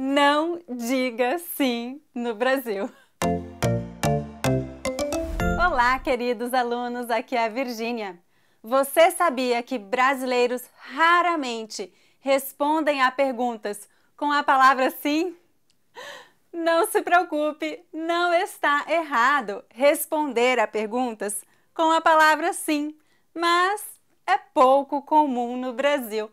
Não diga sim no Brasil. Olá, queridos alunos, aqui é a Virgínia. Você sabia que brasileiros raramente respondem a perguntas com a palavra sim? Não se preocupe, não está errado responder a perguntas com a palavra sim, mas é pouco comum no Brasil.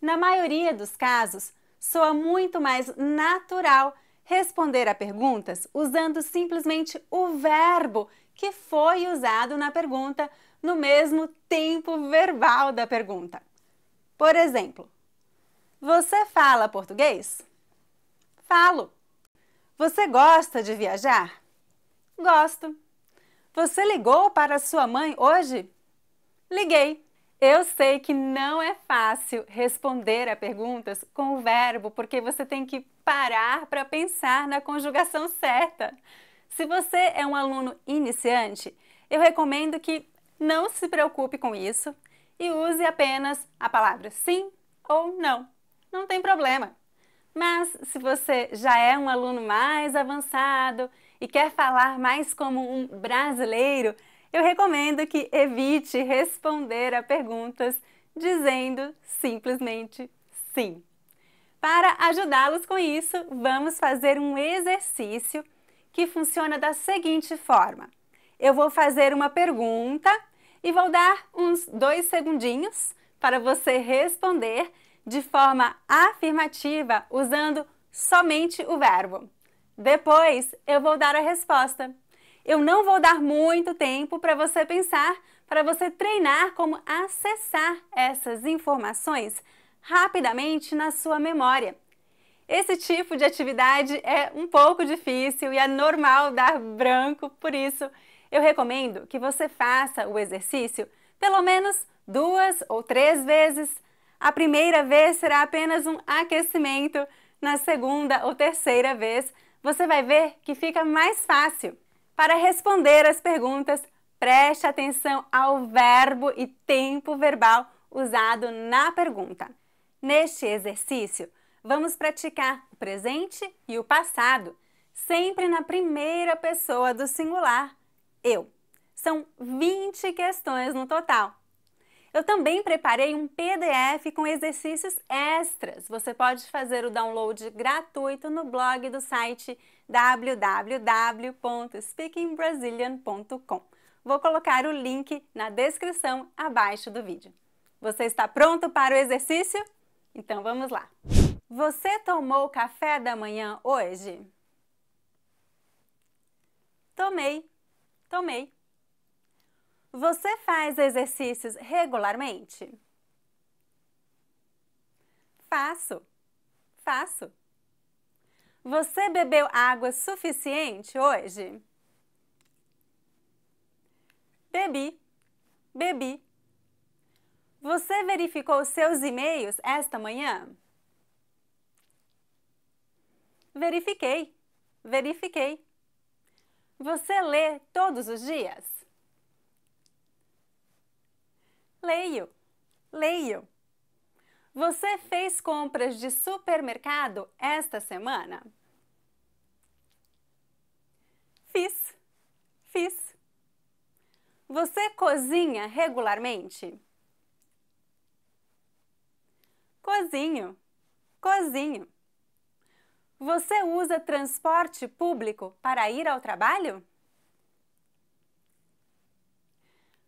Na maioria dos casos, soa muito mais natural responder a perguntas usando simplesmente o verbo que foi usado na pergunta no mesmo tempo verbal da pergunta. Por exemplo, você fala português? Falo. Você gosta de viajar? Gosto. Você ligou para sua mãe hoje? Liguei. Eu sei que não é fácil responder a perguntas com o verbo, porque você tem que parar para pensar na conjugação certa. Se você é um aluno iniciante, eu recomendo que não se preocupe com isso e use apenas a palavra sim ou não. Não tem problema. Mas se você já é um aluno mais avançado e quer falar mais como um brasileiro, eu recomendo que evite responder a perguntas dizendo simplesmente sim. Para ajudá-los com isso, vamos fazer um exercício que funciona da seguinte forma: eu vou fazer uma pergunta e vou dar uns dois segundinhos para você responder de forma afirmativa usando somente o verbo. Depois eu vou dar a resposta. Eu não vou dar muito tempo para você pensar, para você treinar como acessar essas informações rapidamente na sua memória. Esse tipo de atividade é um pouco difícil e é normal dar branco, por isso eu recomendo que você faça o exercício pelo menos duas ou três vezes. A primeira vez será apenas um aquecimento, na segunda ou terceira vez você vai ver que fica mais fácil. Para responder as perguntas, preste atenção ao verbo e tempo verbal usado na pergunta. Neste exercício, vamos praticar o presente e o passado, sempre na primeira pessoa do singular, eu. São 20 questões no total. Eu também preparei um PDF com exercícios extras. Você pode fazer o download gratuito no blog do site www.speakingbrasilian.com. Vou colocar o link na descrição abaixo do vídeo. Você está pronto para o exercício? Então vamos lá! Você tomou café da manhã hoje? Tomei, tomei. Você faz exercícios regularmente? Faço. Faço. Você bebeu água suficiente hoje? Bebi. Bebi. Você verificou seus e-mails esta manhã? Verifiquei. Verifiquei. Você lê todos os dias? Leio. Leio. Você fez compras de supermercado esta semana? Fiz. Fiz. Você cozinha regularmente? Cozinho. Cozinho. Você usa transporte público para ir ao trabalho?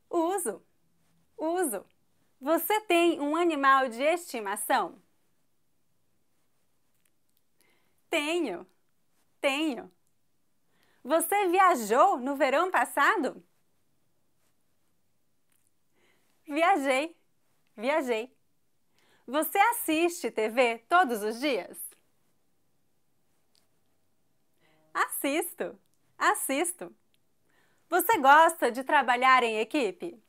Uso. Uso. Você tem um animal de estimação? Tenho. Tenho. Você viajou no verão passado? Viajei. Viajei. Você assiste TV todos os dias? Assisto. Assisto. Você gosta de trabalhar em equipe?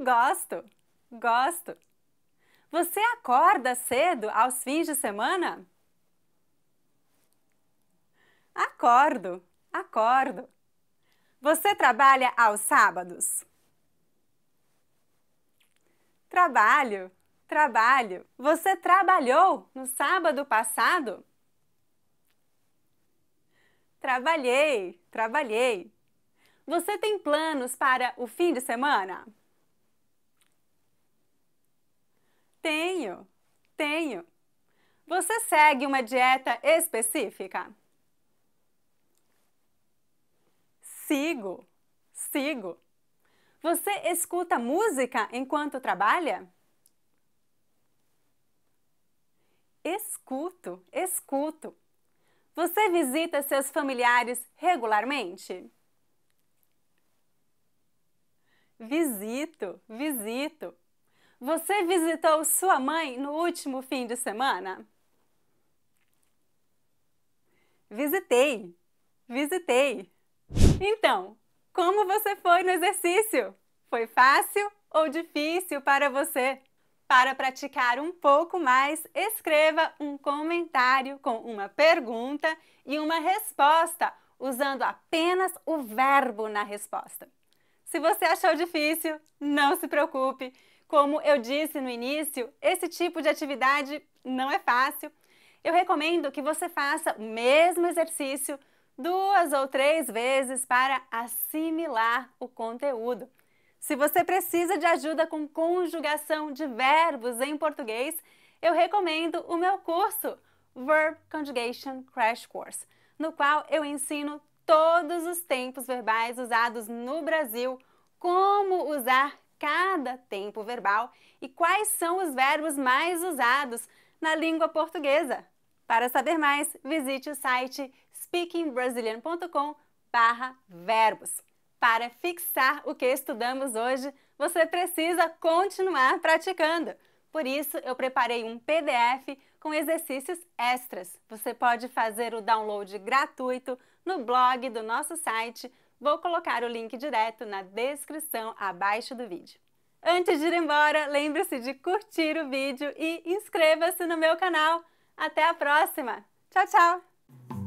Gosto, gosto. Você acorda cedo aos fins de semana? Acordo, acordo. Você trabalha aos sábados? Trabalho, trabalho. Você trabalhou no sábado passado? Trabalhei, trabalhei. Você tem planos para o fim de semana? Tenho, tenho. Você segue uma dieta específica? Sigo, sigo. Você escuta música enquanto trabalha? Escuto, escuto. Você visita seus familiares regularmente? Visito, visito. Você visitou sua mãe no último fim de semana? Visitei. Visitei. Então, como você foi no exercício? Foi fácil ou difícil para você? Para praticar um pouco mais, escreva um comentário com uma pergunta e uma resposta, usando apenas o verbo na resposta. Se você achou difícil, não se preocupe. Como eu disse no início, esse tipo de atividade não é fácil. Eu recomendo que você faça o mesmo exercício duas ou três vezes para assimilar o conteúdo. Se você precisa de ajuda com conjugação de verbos em português, eu recomendo o meu curso Verb Conjugation Crash Course, no qual eu ensino todos os tempos verbais usados no Brasil, como usar cada tempo verbal e quais são os verbos mais usados na língua portuguesa. Para saber mais, visite o site speakingbrazilian.com verbos. Para fixar o que estudamos hoje, você precisa continuar praticando. Por isso, eu preparei um PDF com exercícios extras. Você pode fazer o download gratuito no blog do nosso site Vou colocar o link direto na descrição abaixo do vídeo. Antes de ir embora, lembre-se de curtir o vídeo e inscreva-se no meu canal. Até a próxima! Tchau, tchau!